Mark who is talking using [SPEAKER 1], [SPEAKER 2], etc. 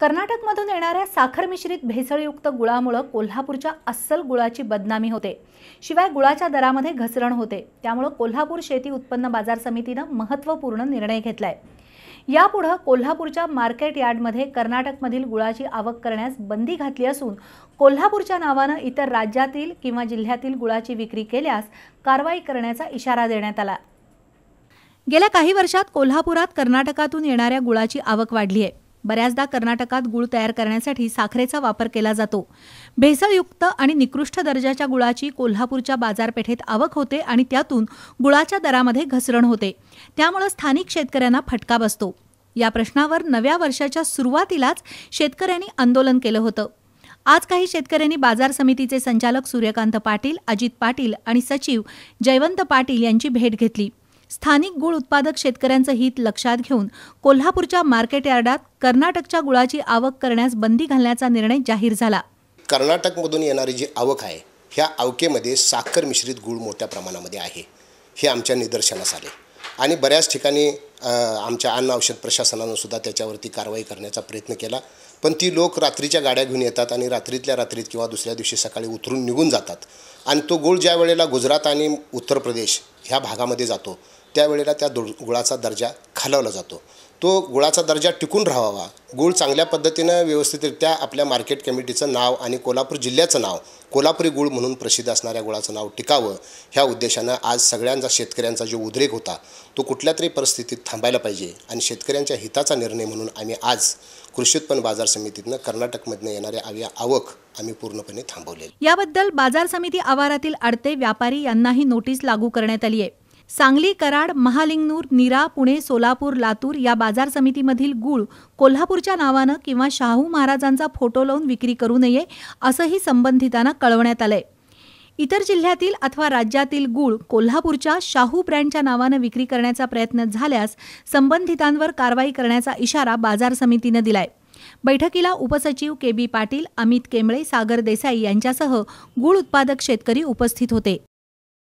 [SPEAKER 1] कर्नाटकमधून येणाऱ्या साखर मिश्रित भेसळयुक्त गुळामुळं कोल्हापूरच्या अस्सल गुळाची बदनामी होते शिवाय गुळाच्या दरामध्ये घसरण होते त्यामुळं कोल्हापूर शेती उत्पन्न बाजार समितीनं महत्त्वपूर्ण निर्णय घेतलाय यापुढं कोल्हापूरच्या मार्केट यार्डमध्ये कर्नाटकमधील गुळाची आवक करण्यास बंदी घातली असून कोल्हापूरच्या नावानं इतर राज्यातील किंवा जिल्ह्यातील गुळाची विक्री केल्यास कारवाई करण्याचा इशारा देण्यात आला गेल्या काही वर्षात कोल्हापुरात कर्नाटकातून येणाऱ्या गुळाची आवक वाढली आहे बऱ्याचदा कर्नाटकात गुळ तयार करण्यासाठी साखरेचा वापर केला जातो भेसळयुक्त आणि निकृष्ट दर्जाच्या गुळाची कोल्हापूरच्या बाजारपेठेत आवक होते आणि त्यातून गुळाच्या दरामध्ये घसरण होते त्यामुळे स्थानिक शेतकऱ्यांना फटका बसतो या प्रश्नावर नव्या वर्षाच्या सुरुवातीलाच शेतकऱ्यांनी आंदोलन केलं होतं आज काही शेतकऱ्यांनी बाजार समितीचे संचालक सूर्यकांत पाटील अजित पाटील आणि सचिव जयवंत पाटील यांची भेट घेतली स्थानिक गुळ उत्पादक शेतकऱ्यांचं हित लक्षात घेऊन कोल्हापूरच्या मार्केट यार्डात कर्नाटकच्या गुळाची आवक करण्यास बंदी घालण्याचा निर्णय जाहीर झाला
[SPEAKER 2] कर्नाटकमधून येणारी जी आवक आहे ह्या आवकेमध्ये साखर मिश्रित गुळ मोठ्या प्रमाणामध्ये आहे हे आमच्या निदर्शनास आले आणि बऱ्याच ठिकाणी आमच्या अन्न औषध प्रशासनानं सुद्धा त्याच्यावरती कारवाई करण्याचा प्रयत्न केला पण ती लोक रात्रीच्या गाड्या घेऊन येतात आणि रात्रीतल्या रात्रीत किंवा दुसऱ्या दिवशी सकाळी उतरून निघून जातात आणि तो गुळ ज्या वेळेला गुजरात आणि उत्तर प्रदेश ह्या भागामध्ये जातो त्यावेळेला त्या दुळ गुळाचा दर्जा खालवला जातो तो गुळाचा दर्जा टिकून राहावा गुळ चांगल्या पद्धतीनं व्यवस्थितरित्या आपल्या मार्केट कमिटीचं नाव आणि कोल्हापूर जिल्ह्याचं नाव कोल्हापुरी गुळ म्हणून प्रसिद्ध असणाऱ्या गुळाचं नाव टिकावं ह्या उद्देशानं आज सगळ्यांचा शेतकऱ्यांचा जो उद्रेक होता तो कुठल्या तरी परिस्थितीत थांबायला पाहिजे आणि शेतकऱ्यांच्या हिताचा निर्णय म्हणून आम्ही आज कृषी उत्पन्न बाजार समितीतनं कर्नाटकमधनं येणाऱ्या आवक आम्ही पूर्णपणे थांबवले
[SPEAKER 1] याबद्दल बाजार समिती आवारातील अडते व्यापारी यांनाही नोटीस लागू करण्यात आली आहे सांगली कराड महालिंगनूर निरा पुणे सोलापूर लातूर या बाजार समितीमधील गुळ कोल्हापूरच्या नावानं किंवा शाहू महाराजांचा फोटो लावून विक्री करू नये असंही संबंधितांना कळवण्यात आलंय इतर जिल्ह्यातील अथवा राज्यातील गुळ कोल्हापूरच्या शाहू ब्रँडच्या नावानं विक्री करण्याचा प्रयत्न झाल्यास संबंधितांवर कारवाई करण्याचा इशारा बाजार समितीनं दिलाय बैठकीला उपसचिव के बी पाटील अमित केंबळे सागर देसाई यांच्यासह गुळ उत्पादक शेतकरी उपस्थित होते